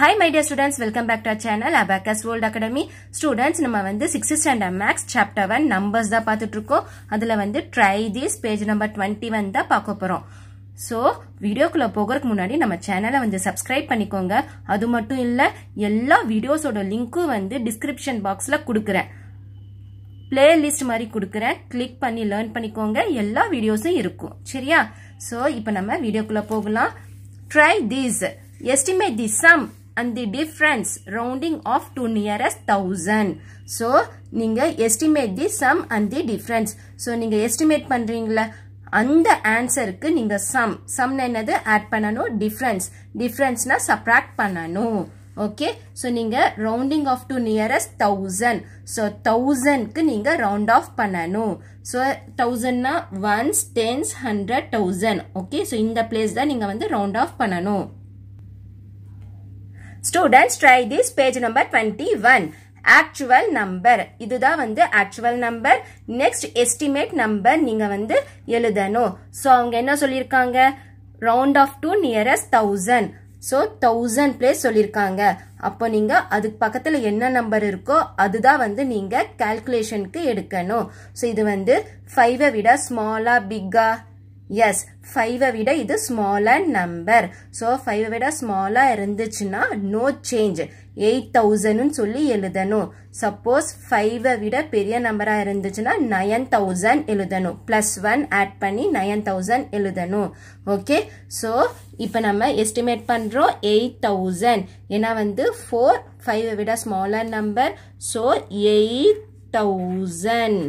Hi my dear students welcome back to channel abacus world academy students நம்ம வந்து sixth standard maths chapter one numbers தான் பார்த்துட்டு இருக்கோம் அதில் வந்து try this page number twenty one தான் பார்க்க போகிறோம் ஸோ வீடியோக்குள்ளே போகிறதுக்கு முன்னாடி நம்ம சேனலை வந்து சப்ஸ்கிரைப் பண்ணிக்கோங்க அது மட்டும் இல்லை எல்லா வீடியோஸோட லிங்க்கும் வந்து டிஸ்கிரிப்ஷன் பாக்ஸில் கொடுக்குறேன் பிளேலிஸ்ட் மாதிரி கொடுக்குறேன் கிளிக் பண்ணி லேர்ன் பண்ணிக்கோங்க எல்லா வீடியோஸும் இருக்கும் சரியா ஸோ இப்போ நம்ம வீடியோக்குள்ளே போகலாம் try this estimate the sum and the difference rounding off to nearest thousand. So, நீங்கள் estimate the sum and the difference. So, நீங்கள் estimate பண்டுரீங்கள, அந்த answerக்கு நீங்கள் sum. sum என்னது add பண்ணனும் difference. difference நான் subtract பண்ணனும். okay so நீங்க rounding off to nearest 1000 so 1000 க்கு நீங்க round off பண்ணனும் so 1000 னா 1s 10s 100 1000 okay so இந்த place தான் நீங்க வந்து round off பண்ணனும் Students try this page number twenty one actual number இதுதான் வந்து actual number next estimate number நீங்க வந்து எழுதணும் ஸோ அவங்க என்ன சொல்லியிருக்காங்க round off to nearest thousand so thousand place சொல்லியிருக்காங்க அப்போ நீங்கள் அதுக்கு பக்கத்தில் என்ன நம்பர் இருக்கோ அதுதான் வந்து நீங்கள் கால்குலேஷனுக்கு எடுக்கணும் ஸோ இது வந்து ஃபைவை விட ஸ்மாலா பிக்கா எஸ் ஃபைவை விட இது ஸ்மாலர் நம்பர் ஸோ ஃபைவை விட ஸ்மாலாக இருந்துச்சுன்னா நோ சேஞ்ச் எயிட் தௌசண்ட்னு சொல்லி எழுதணும் சப்போஸ் ஃபைவை விட பெரிய நம்பராக இருந்துச்சுன்னா நயன் தௌசண்ட் எழுதணும் ப்ளஸ் ஒன் ஆட் பண்ணி நயன் தௌசண்ட் எழுதணும் ஓகே ஸோ இப்போ நம்ம எஸ்டிமேட் பண்ணுறோம் எயிட் தௌசண்ட் ஏன்னா வந்து ஃபோர் ஃபைவை விட smaller number so eight thousand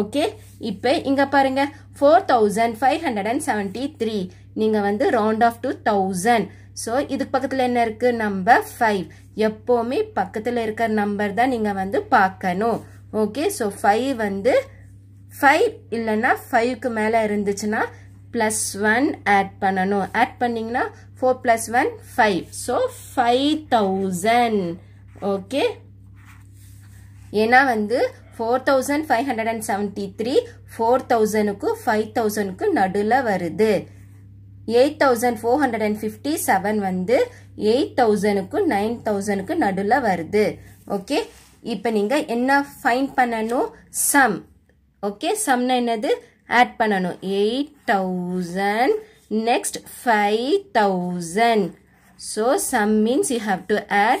okay இப்போ இங்கே பாருங்கள் four thousand five hundred and seventy three நீங்கள் வந்து round off to thousand so இதுக்கு பக்கத்தில் என்ன இருக்குது நம்பர் ஃபைவ் எப்போவுமே பக்கத்தில் இருக்கிற நம்பர் தான் நீங்கள் வந்து பார்க்கணும் ஓகே ஸோ ஃபைவ் வந்து ஃபைவ் இல்லைன்னா ஃபைவ்க்கு மேலே இருந்துச்சுன்னா ப்ளஸ் ஒன் ஆட் பண்ணணும் ஆட் பண்ணிங்கன்னா four plus one five so five thousand okay ஏன்னா வந்து four thousand five hundred and seventy three four தௌசண்ட்க்கு ஃபைவ் தௌசண்ட்க்கு நடுவில் வருது eight thousand four hundred and fifty seven வந்து எயிட் தௌசண்ட்க்கு நைன் தௌசண்ட்க்கு நடுவில் வருது ஓகே இப்போ நீங்கள் என்ன ஃபைன் பண்ணணும் சம் ஓகே சம்னா என்னது ஆட் பண்ணணும் eight thousand next 5000 so sum means you have to add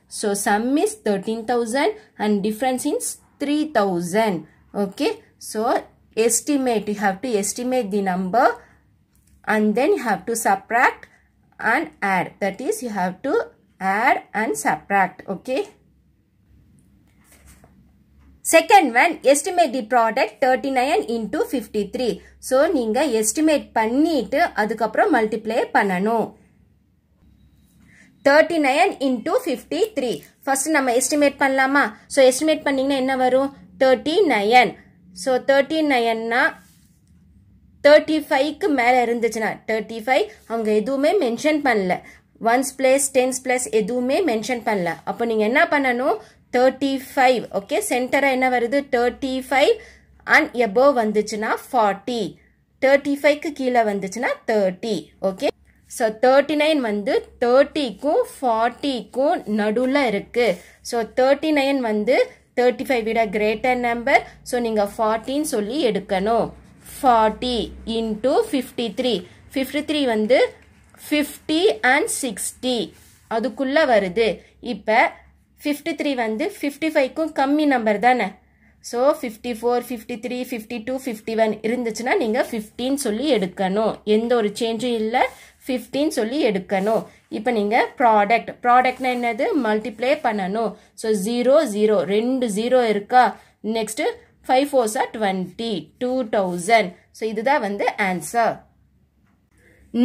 So sum is 13,000 and difference is 3,000. Okay. So estimate. You have to estimate the number and then you have to subtract and add. That is you have to add and subtract. Okay. Second one, estimate the product thirty-nine into fifty-three. So three estimate நீங்கள் estimate பண்ணிவிட்டு அதுக்கப்புறம் thirty into 53. First, three first நம்ம estimate பண்ணலாமா so estimate பண்ணிங்கன்னா என்ன வரும் thirty nine so thirty நயன்னா thirty ஃபைவ்க்கு மேலே இருந்துச்சுன்னா தேர்ட்டி ஃபைவ் அவங்க எதுவுமே மென்ஷன் பண்ணல ஒன்ஸ் பிளஸ் டென்ஸ் பிளஸ் எதுவுமே மென்ஷன் பண்ணல அப்போ நீங்கள் என்ன பண்ணணும் தேர்ட்டி ஃபைவ் ஓகே சென்டராக என்ன வருது தேர்ட்டி ஃபைவ் அண்ட் எபோவ் வந்துச்சுன்னா ஃபார்ட்டி தேர்ட்டி ஃபைவ்க்கு கீழே வந்துச்சுன்னா thirty okay so thirty nine வந்து தேர்ட்டிக்கும் ஃபார்ட்டிக்கும் நடுவில் இருக்குது ஸோ தேர்ட்டி நைன் வந்து தேர்ட்டி ஃபைவ் விட கிரேட்டர் நம்பர் ஸோ நீங்கள் ஃபார்ட்டின்னு சொல்லி எடுக்கணும் forty into 53 three fifty three வந்து ஃபிஃப்டி அண்ட் சிக்ஸ்டி அதுக்குள்ளே வருது இப்போ ஃபிஃப்டி த்ரீ வந்து ஃபிஃப்டி ஃபைவ்க்கும் கம்மி நம்பர் தானே so fifty four fifty three fifty two fifty one இருந்துச்சுன்னா நீங்கள் ஃபிஃப்டின் சொல்லி எடுக்கணும் எந்த ஒரு சேஞ்சும் இல்லை ஃபிஃப்டீன் சொல்லி எடுக்கணும் இப்போ நீங்கள் ப்ராடக்ட் ப்ராடக்ட்னா என்னது மல்டிப்ளை பண்ணணும் ஸோ ஜீரோ ஜீரோ ரெண்டு ஜீரோ இருக்கா நெக்ஸ்ட்டு ஃபைவ் ஃபோர்ஸா டுவெண்ட்டி டூ தௌசண்ட் ஸோ இதுதான் வந்து answer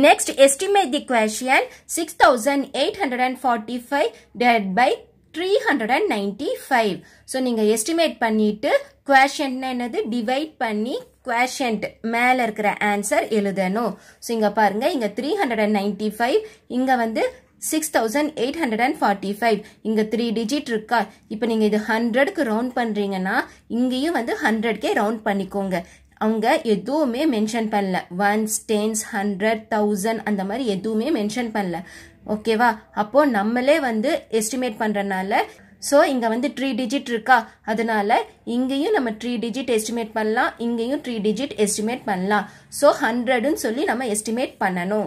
next estimate the question six thousand eight hundred and forty five divide by three hundred and five so நீங்கள் estimate பண்ணிவிட்டு குவேஷன்ட்னா என்னது டிவைட் பண்ணி குவேஷன்ட் மேலே இருக்கிற ஆன்சர் எழுதணும் ஸோ இங்கே பாருங்கள் இங்கே த்ரீ ஹண்ட்ரட் அண்ட் ஃபைவ் இங்கே வந்து six thousand eight hundred and forty five இங்கே த்ரீ டிஜிட் இருக்கா இப்போ நீங்கள் இது ஹண்ட்ரடுக்கு ரவுண்ட் பண்ணுறீங்கன்னா இங்கேயும் வந்து ஹண்ட்ரட்கே ரவுண்ட் பண்ணிக்கோங்க அவங்க எதுவுமே மென்ஷன் பண்ணல ஒன்ஸ் டென்ஸ் ஹண்ட்ரட் தௌசண்ட் அந்த மாதிரி எதுவுமே மென்ஷன் பண்ணல ஓகேவா அப்போது நம்மளே வந்து எஸ்டிமேட் பண்ணுறனால ஸோ இங்கே வந்து த்ரீ டிஜிட் இருக்கா அதனால இங்கேயும் நம்ம த்ரீ டிஜிட் எஸ்டிமேட் பண்ணலாம் இங்கேயும் த்ரீ டிஜிட் எஸ்டிமேட் பண்ணலாம் ஸோ ஹண்ட்ரடுன்னு சொல்லி நம்ம எஸ்டிமேட் பண்ணணும்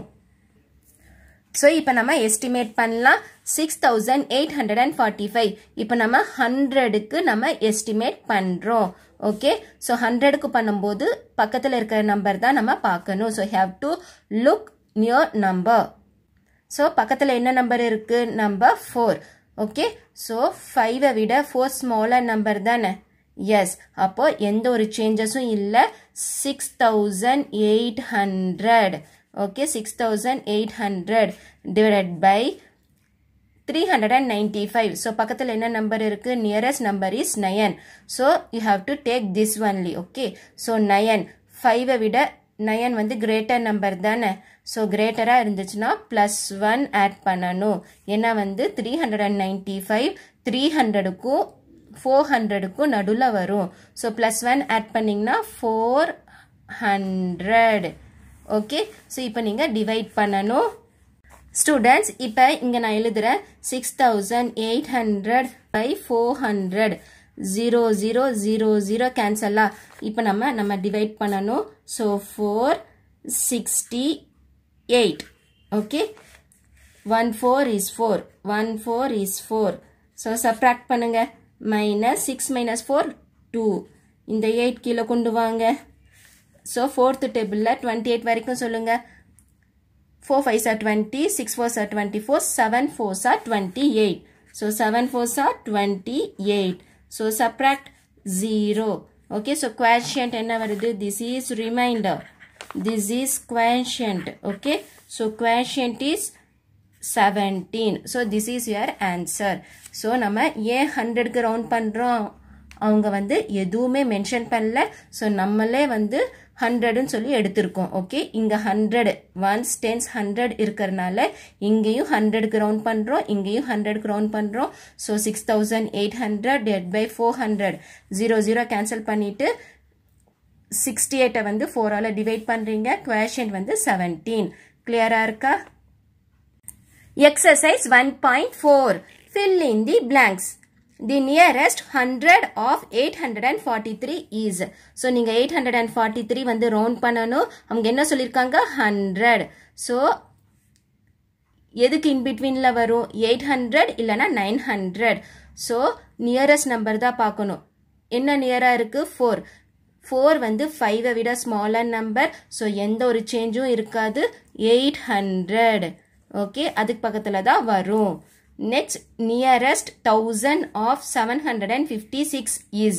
ஸோ இப்போ நம்ம எஸ்டிமேட் பண்ணலாம் six thousand eight hundred and forty five இப்போ நம்ம ஹண்ட்ரடுக்கு நம்ம எஸ்டிமேட் பண்ணுறோம் ஓகே ஸோ ஹண்ட்ரடுக்கு பண்ணும்போது பக்கத்தில் இருக்கிற நம்பர் தான் நம்ம பார்க்கணும் so have to look near number so பக்கத்தில் என்ன நம்பர் இருக்குது நம்பர் ஃபோர் ஓகே ஸோ ஃபைவை விட ஃபோர் ஸ்மாலர் நம்பர் தானே எஸ் அப்போது எந்த ஒரு சேஞ்சஸும் இல்லை six thousand eight hundred okay six thousand eight hundred divided by three hundred and ninety five so பக்கத்தில் என்ன நம்பர் இருக்குது nearest number is nine so you have to take this only okay so nine ஃபைவை விட nine வந்து greater number தானே so கிரேட்டராக இருந்துச்சுன்னா plus one add பண்ணணும் ஏன்னா வந்து three hundred and ninety five three ஹண்ட்ரடுக்கும் ஃபோர் ஹண்ட்ரடுக்கும் நடுவில் வரும் ஸோ ப்ளஸ் ஒன் ஆட் பண்ணிங்கன்னா ஃபோர் ஹண்ட்ரட் ஓகே ஸோ இப்போ நீங்கள் டிவைட் பண்ணணும் ஸ்டூடெண்ட்ஸ் இப்போ இங்கே நான் எழுதுகிறேன் six thousand eight hundred by four hundred zero zero zero zero கேன்சலா இப்போ நம்ம நம்ம டிவைட் பண்ணணும் So 4, 68. Okay. 1 4 is 4. 1 4 is 4. So subtract பண்ணுங்க. Minus 6 minus 4 2. இந்த 8 கிலோ கொண்டு வாங்க. So 4th tableல 28 வரைக்கும் சொல்லுங்க. 4 5s are 20, 6 4s are 24, 7 4s are 28. So 7 4s are 28. So subtract 0. Okay so quotient என்ன வருது this is remainder this is quotient okay so quotient is seventeen so this is your answer so நம்ம ஏன் ஹண்ட்ரட்க்கு round பண்ணுறோம் அவங்க வந்து எதுவுமே mention பண்ணல so நம்மளே வந்து ஹண்ட்ரடுன்னு சொல்லி எடுத்திருக்கோம் ஓகே இங்கே ஹண்ட்ரடு ஒன்ஸ் டென்ஸ் ஹண்ட்ரட் இருக்கிறனால இங்கேயும் ஹண்ட்ரடுக்கு ரவுண்ட் பண்ணுறோம் இங்கேயும் ஹண்ட்ரடுக்கு ரவுண்ட் பண்ணுறோம் so six thousand eight hundred divided by four hundred zero zero cancel பண்ணிவிட்டு சிக்ஸ்டி எயிட்டை வந்து ஃபோரால் டிவைட் பண்ணுறீங்க குவேஷன் வந்து செவன்டீன் கிளியராக இருக்கா exercise one point four fill in the blanks the nearest hundred of eight hundred and forty three is so நீங்கள் eight hundred and forty three வந்து round பண்ணணும் அவங்க என்ன சொல்லியிருக்காங்க ஹண்ட்ரட் ஸோ எதுக்கு இன்பிட்வீனில் வரும் எயிட் ஹண்ட்ரட் இல்லைனா nine hundred so nearest number தான் பார்க்கணும் என்ன நியராக இருக்குது ஃபோர் ஃபோர் வந்து ஃபைவை விட ஸ்மாலர் நம்பர் ஸோ எந்த ஒரு சேஞ்சும் இருக்காது எயிட் ஹண்ட்ரட் ஓகே அதுக்கு பக்கத்தில் தான் வரும் next next nearest thousand of 756 is.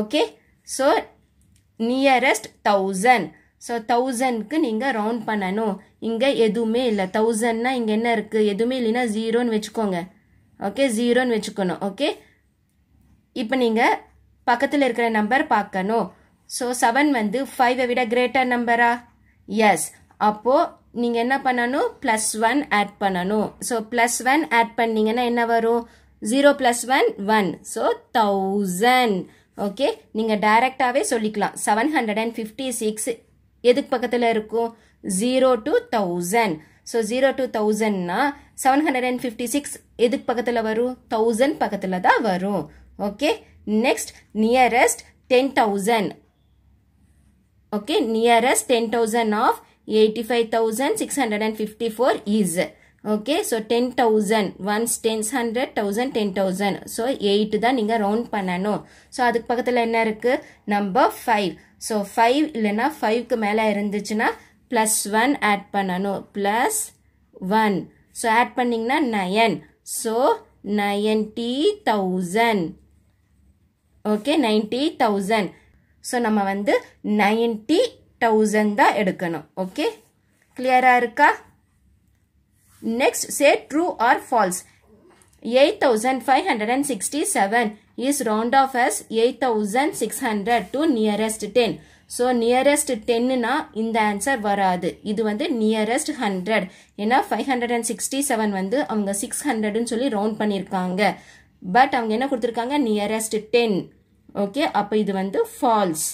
Okay. So, nearest thousand. So தௌசண்ட்க்கு நீங்கள் ரவுண்ட் பண்ணணும் இங்கே எதுவுமே இல்லை தௌசண்ட்னா இங்கே என்ன இருக்குது எதுவுமே இல்லைன்னா ஜீரோன்னு வச்சுக்கோங்க ஓகே ஜீரோன்னு வச்சுக்கணும் ஓகே இப்போ நீங்கள் பக்கத்தில் இருக்கிற நம்பர் பார்க்கணும் ஸோ செவன் வந்து ஃபைவை விட கிரேட்டர் நம்பரா எஸ் அப்போது நீங்கள் என்ன பண்ணணும் ப்ளஸ் ஒன் ஆட் பண்ணணும் ஸோ ப்ளஸ் ஒன் ஆட் பண்ணிங்கன்னா என்ன வரும் zero plus one one so thousand okay நீங்கள் டைரெக்டாகவே சொல்லிக்கலாம் seven hundred and fifty six எதுக்கு பக்கத்தில் இருக்கும் zero to thousand so zero to தௌசண்ட்னா seven hundred and fifty six எதுக்கு பக்கத்தில் வரும் தௌசண்ட் பக்கத்தில் தான் வரும் okay next nearest ten thousand okay nearest ten thousand of 85,654 is. Okay, so 10,000, once 10's 100, 1000, 10,000. So 8 தான் நீங்க round பண்ணானோ. So அதுக்கு பகத்தில் என்ன இருக்கு? Number 5. So 5 இல்லனா 5க்கு மேல இருந்துச்சுனா plus 1 add பண்ணானோ. plus 1. So add பண்ணீங்கன்னா 9. So 90,000. Okay, 90,000. So நம்ம வந்து 90 தௌசண்ட் தான் எடுக்கணும் ஓகே கிளியரா இருக்கா next say true or false eight thousand five hundred and sixty seven is round off as eight thousand six hundred to nearest ten so nearest டென்னுனா இந்த answer வராது இது வந்து நியரஸ்ட் ஹண்ட்ரட் ஏன்னா five hundred and sixty seven வந்து அவங்க six ஹண்ட்ரட்னு சொல்லி round பண்ணியிருக்காங்க பட் அவங்க என்ன கொடுத்துருக்காங்க நியரஸ்ட் டென் ஓகே அப்போ இது வந்து false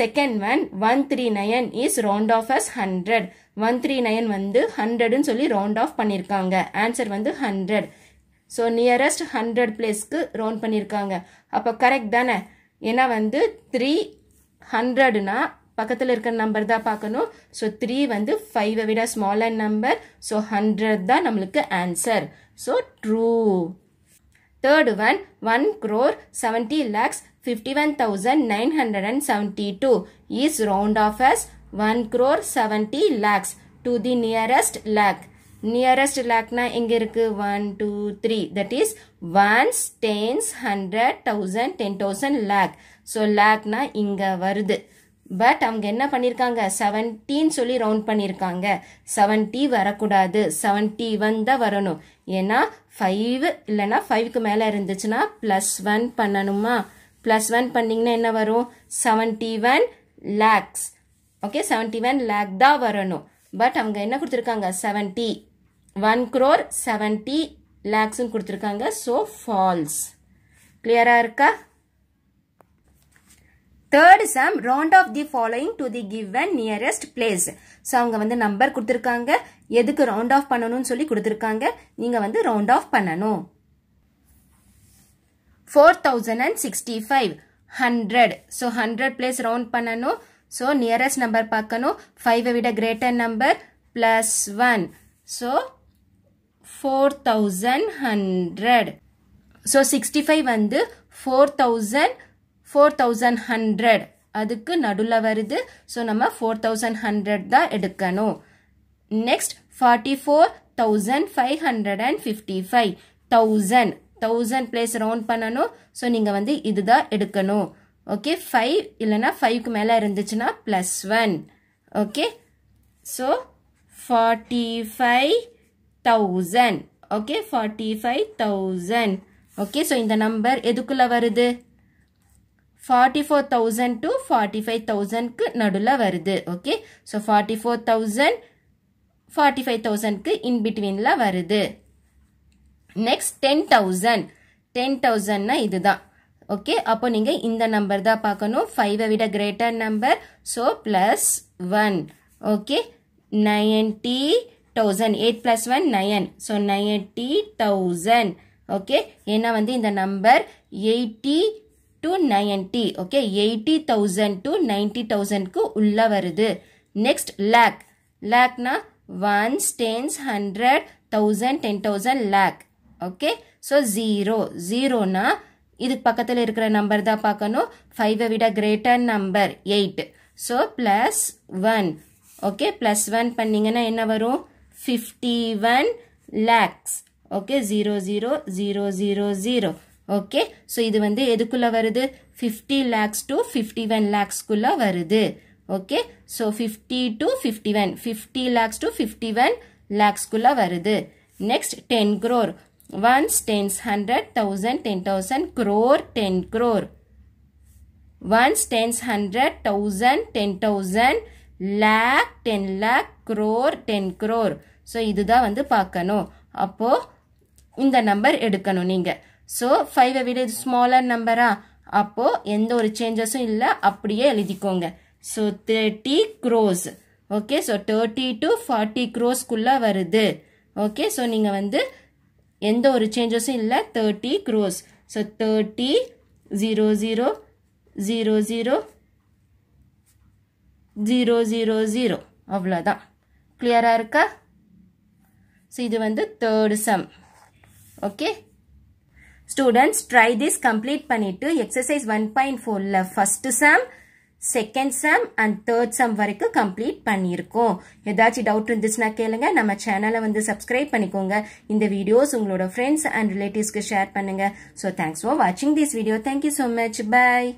second one one three nine is round off as hundred one three nine வந்து ஹண்ட்ரடுன்னு சொல்லி ரவுண்ட் ஆஃப் பண்ணியிருக்காங்க ஆன்சர் வந்து ஹண்ட்ரட் ஸோ நியரஸ்ட் ஹண்ட்ரட் பிளேஸ்க்கு ரவுண்ட் பண்ணியிருக்காங்க அப்போ கரெக்ட் தானே ஏன்னா வந்து த்ரீ ஹண்ட்ரட்னா பக்கத்தில் இருக்கிற நம்பர் தான் பார்க்கணும் ஸோ த்ரீ வந்து ஃபைவை விட ஸ்மாலர் நம்பர் ஸோ ஹண்ட்ரட் தான் நம்மளுக்கு answer so true third one one crore seventy lakhs 51,972 is round off as 1 crore 70 lakhs to the nearest lakh. Nearest lakh na எங்க இருக்கு 1, 2, 3. That is 1s, 10s, 100, 1000, 10,000 lakh. So lakh na இங்க வருது. But அவங்க என்ன பண்ணியிருக்காங்க seventeen சொல்லி ரவுண்ட் பண்ணியிருக்காங்க seventy வரக்கூடாது செவன்ட்டி ஒன் தான் வரணும் ஏன்னா ஃபைவ் இல்லைன்னா ஃபைவ்க்கு மேலே இருந்துச்சுன்னா ப்ளஸ் ஒன் பண்ணணுமா ப்ளஸ் ஒன் பண்ணிங்கன்னா என்ன வரும் seventy one lakhs okay seventy one lakh தான் வரணும் பட் அவங்க என்ன கொடுத்துருக்காங்க செவன்ட்டி ஒன் க்ரோர் செவன்ட்டி லேக்ஸும் கொடுத்துருக்காங்க ஸோ ஃபால்ஸ் கிளியராக இருக்கா third sum round off the following to the and nearest place so அவங்க வந்து நம்பர் கொடுத்துருக்காங்க எதுக்கு ரவுண்ட் ஆஃப் பண்ணணும்னு சொல்லி கொடுத்துருக்காங்க நீங்கள் வந்து ரவுண்ட் ஆஃப் பண்ணணும் four thousand and sixty five hundred so hundred place round பண்ணணும் ஸோ நியரஸ்ட் நம்பர் பார்க்கணும் ஃபைவை விட greater number plus one so four thousand hundred so sixty five வந்து ஃபோர் தௌசண்ட் ஃபோர் தௌசண்ட் அதுக்கு நடுவில் வருது ஸோ நம்ம ஃபோர் தௌசண்ட் ஹண்ட்ரட் தான் எடுக்கணும் next forty four thousand five hundred and fifty five thousand thousand place round பண்ணணும் so நீங்கள் வந்து இதுதான் எடுக்கணும் ஓகே ஃபைவ் இல்லைனா ஃபைவ்க்கு மேலே இருந்துச்சுன்னா plus one okay so forty five thousand okay forty five thousand okay so இந்த நம்பர் எதுக்குள்ளே வருது forty four thousand to forty five தௌசண்ட்க்கு நடுவில் வருது okay so forty four thousand forty five தௌசண்ட்க்கு இன்பிட்வீனில் வருது நெக்ஸ்ட் டென் தௌசண்ட் டென் தௌசண்ட்னா இதுதான் ஓகே அப்போ நீங்கள் இந்த நம்பர் தான் பார்க்கணும் ஃபைவை விட greater number so plus one okay ninety thousand eight plus one nine so ninety thousand okay ஏன்னா வந்து இந்த number eighty to ninety okay eighty thousand to ninety தௌசண்ட்க்கு உள்ளே வருது நெக்ஸ்ட் லேக் லேக்னா ones tens hundred thousand ten thousand lakh okay so zero ஜீரோனா இதுக்கு பக்கத்தில் இருக்கிற நம்பர் தான் பார்க்கணும் ஃபைவை விட greater number eight so plus one okay plus one பண்ணிங்கன்னா என்ன வரும் fifty one lakhs okay zero zero zero zero zero okay so இது வந்து எதுக்குள்ளே வருது fifty lakhs to fifty one லேக்ஸ்க்குள்ளே வருது okay so fifty to fifty one fifty lakhs to fifty one லேக்ஸ்க்குள்ளே வருது next ten crore ones tens hundred thousand ten thousand crore ten crore ones tens hundred thousand ten thousand lakh ten lakh crore ten crore so இதுதான் வந்து பார்க்கணும் அப்போது இந்த number எடுக்கணும் நீங்கள் ஸோ ஃபைவை விட இது ஸ்மாலர் நம்பரா அப்போது எந்த ஒரு சேஞ்சஸும் இல்லை அப்படியே எழுதிக்கோங்க so thirty crores okay so thirty to forty க்ரோஸ்க்குள்ளே வருது ஓகே ஸோ நீங்கள் வந்து எந்த ஒரு சேஞ்சஸும் இல்லை thirty crores so thirty zero zero zero zero zero zero zero அவ்வளோதான் கிளியராக இருக்கா ஸோ இது வந்து third sum okay students try this complete பண்ணிவிட்டு எக்ஸசைஸ் ஒன் பாயிண்ட் ஃபோரில் first sum second sum and third sum வரைக்கும் கம்ப்ளீட் பண்ணியிருக்கோம் ஏதாச்சும் டவுட் இருந்துச்சுன்னா கேளுங்க நம்ம சேனலை வந்து சப்ஸ்கிரைப் பண்ணிக்கோங்க இந்த வீடியோஸ் உங்களோட ஃப்ரெண்ட்ஸ் அண்ட் ரிலேட்டிவ்ஸ்க்கு ஷேர் பண்ணுங்க ஸோ தேங்க்ஸ் ஃபார் வாட்சிங் this video thank you so much bye